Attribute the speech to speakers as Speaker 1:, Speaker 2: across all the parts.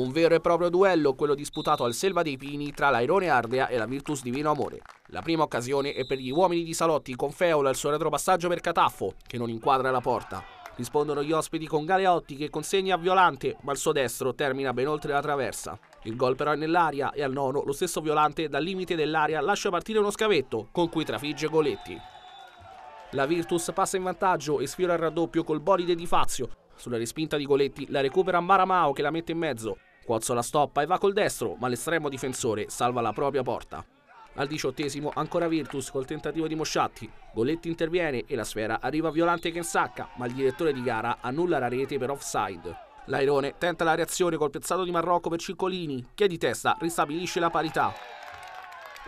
Speaker 1: Un vero e proprio duello quello disputato al Selva dei Pini tra l'Airone Ardea e la Virtus Divino Amore. La prima occasione è per gli uomini di Salotti con Feola il suo retropassaggio per Cataffo, che non inquadra la porta. Rispondono gli ospiti con Galeotti che consegna a Violante, ma il suo destro termina ben oltre la traversa. Il gol però è nell'aria e al nono lo stesso Violante dal limite dell'aria lascia partire uno scavetto con cui trafigge Goletti. La Virtus passa in vantaggio e sfiora il raddoppio col bolide di Fazio. Sulla respinta di Goletti la recupera Maramao che la mette in mezzo. Quozzo la stoppa e va col destro, ma l'estremo difensore salva la propria porta. Al diciottesimo ancora Virtus col tentativo di Mosciatti. Goletti interviene e la sfera arriva a Violante che insacca, ma il direttore di gara annulla la rete per offside. L'airone tenta la reazione col piazzato di Marrocco per Ciccolini, che di testa ristabilisce la parità.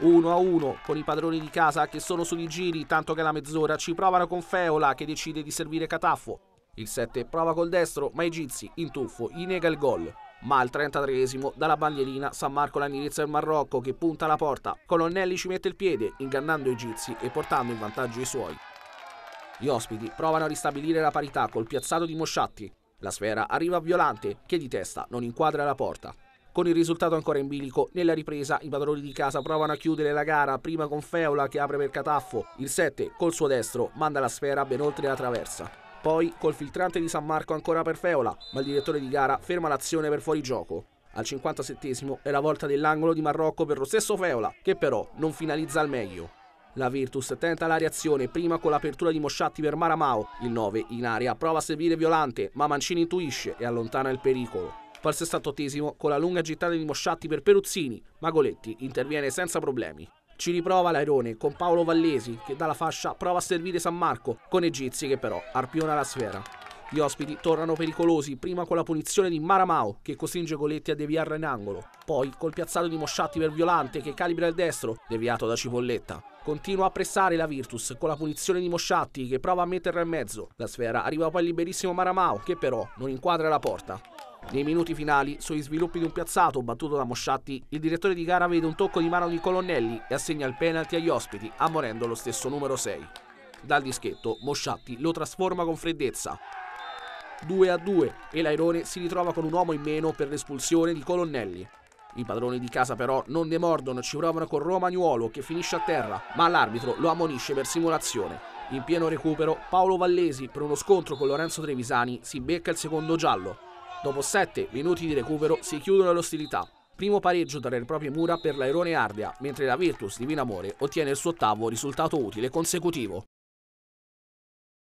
Speaker 1: 1 a 1 con i padroni di casa che sono su di giri, tanto che la mezz'ora ci provano con Feola che decide di servire Cataffo. Il 7 prova col destro, ma Egizi in tuffo gli nega il gol ma al 33 esimo dalla bandierina San Marco la indirizza il Marocco che punta la porta. Colonnelli ci mette il piede, ingannando i gizi e portando in vantaggio i suoi. Gli ospiti provano a ristabilire la parità col piazzato di Mosciatti. La sfera arriva a Violante, che di testa non inquadra la porta. Con il risultato ancora in bilico, nella ripresa i padroni di casa provano a chiudere la gara, prima con Feola che apre per Cataffo, il 7 col suo destro manda la sfera ben oltre la traversa. Poi col filtrante di San Marco ancora per Feola, ma il direttore di gara ferma l'azione per fuorigioco. Al 57 è la volta dell'angolo di Marocco per lo stesso Feola, che però non finalizza al meglio. La Virtus tenta la reazione prima con l'apertura di Mosciatti per Maramao. Il 9 in aria prova a servire Violante, ma Mancini intuisce e allontana il pericolo. Poi al 68 con la lunga gittata di Mosciatti per Peruzzini, Magoletti interviene senza problemi. Ci riprova l'Airone con Paolo Vallesi che dalla fascia prova a servire San Marco con Egizi che però arpiona la sfera. Gli ospiti tornano pericolosi, prima con la punizione di Maramao che costringe Goletti a deviarla in angolo, poi col piazzato di Mosciatti per Violante che calibra il destro, deviato da Cipolletta. Continua a pressare la Virtus con la punizione di Mosciatti che prova a metterla in mezzo. La sfera arriva poi al liberissimo Maramao che però non inquadra la porta. Nei minuti finali, sugli sviluppi di un piazzato battuto da Mosciatti, il direttore di gara vede un tocco di mano di Colonnelli e assegna il penalty agli ospiti, ammonendo lo stesso numero 6. Dal dischetto, Mosciatti lo trasforma con freddezza. 2 a 2 e l'Airone si ritrova con un uomo in meno per l'espulsione di Colonnelli. I padroni di casa però non demordono mordono, ci provano con Romagnuolo che finisce a terra, ma l'arbitro lo ammonisce per simulazione. In pieno recupero, Paolo Vallesi, per uno scontro con Lorenzo Trevisani, si becca il secondo giallo. Dopo 7 minuti di recupero si chiudono le ostilità. Primo pareggio tra le proprie mura per l'Aerone Ardea, mentre la Virtus Divina Amore ottiene il suo ottavo risultato utile consecutivo.